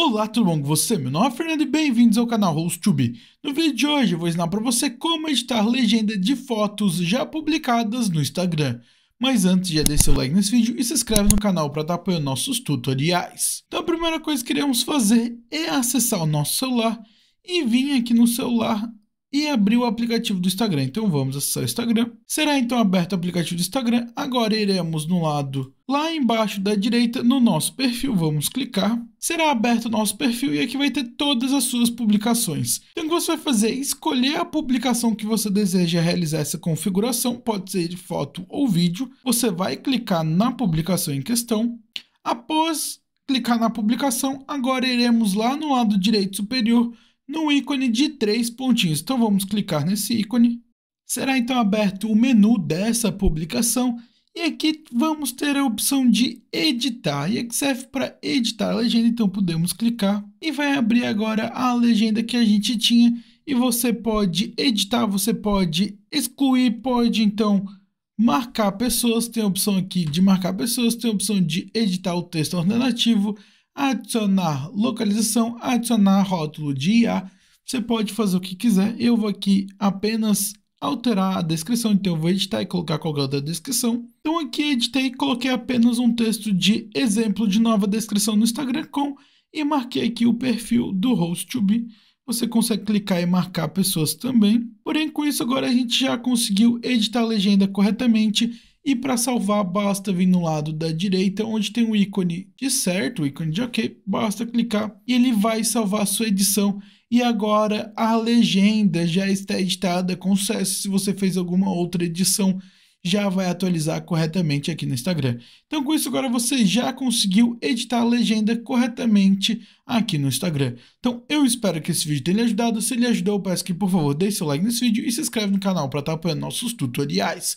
Olá, tudo bom com você? Meu nome é Fernando e bem-vindos ao canal HostTube. No vídeo de hoje eu vou ensinar para você como editar legenda de fotos já publicadas no Instagram. Mas antes, já deixa seu like nesse vídeo e se inscreve no canal para dar apoio aos nossos tutoriais. Então a primeira coisa que iremos fazer é acessar o nosso celular e vir aqui no celular e abrir o aplicativo do Instagram. Então vamos acessar o Instagram. Será então aberto o aplicativo do Instagram. Agora iremos no lado lá embaixo da direita no nosso perfil, vamos clicar. Será aberto o nosso perfil e aqui vai ter todas as suas publicações. Então o que você vai fazer é escolher a publicação que você deseja realizar essa configuração, pode ser de foto ou vídeo. Você vai clicar na publicação em questão. Após clicar na publicação, agora iremos lá no lado direito superior no ícone de três pontinhos. Então vamos clicar nesse ícone. Será então aberto o menu dessa publicação e aqui vamos ter a opção de editar, e aqui serve para editar a legenda, então podemos clicar. E vai abrir agora a legenda que a gente tinha, e você pode editar, você pode excluir, pode então marcar pessoas, tem a opção aqui de marcar pessoas, tem a opção de editar o texto alternativo, adicionar localização, adicionar rótulo de IA. Você pode fazer o que quiser. Eu vou aqui apenas alterar a descrição, então eu vou editar e colocar qualquer é outra descrição. Então aqui editei e coloquei apenas um texto de exemplo de nova descrição no Instagram com e marquei aqui o perfil do host Você consegue clicar e marcar pessoas também. Porém, com isso agora a gente já conseguiu editar a legenda corretamente e para salvar, basta vir no lado da direita, onde tem o ícone de certo, o ícone de OK, basta clicar e ele vai salvar a sua edição. E agora a legenda já está editada com sucesso. Se você fez alguma outra edição, já vai atualizar corretamente aqui no Instagram. Então, com isso, agora você já conseguiu editar a legenda corretamente aqui no Instagram. Então, eu espero que esse vídeo tenha lhe ajudado. Se ele ajudou, peço que, por favor, deixe seu like nesse vídeo e se inscreve no canal para estar tá apoiando nossos tutoriais.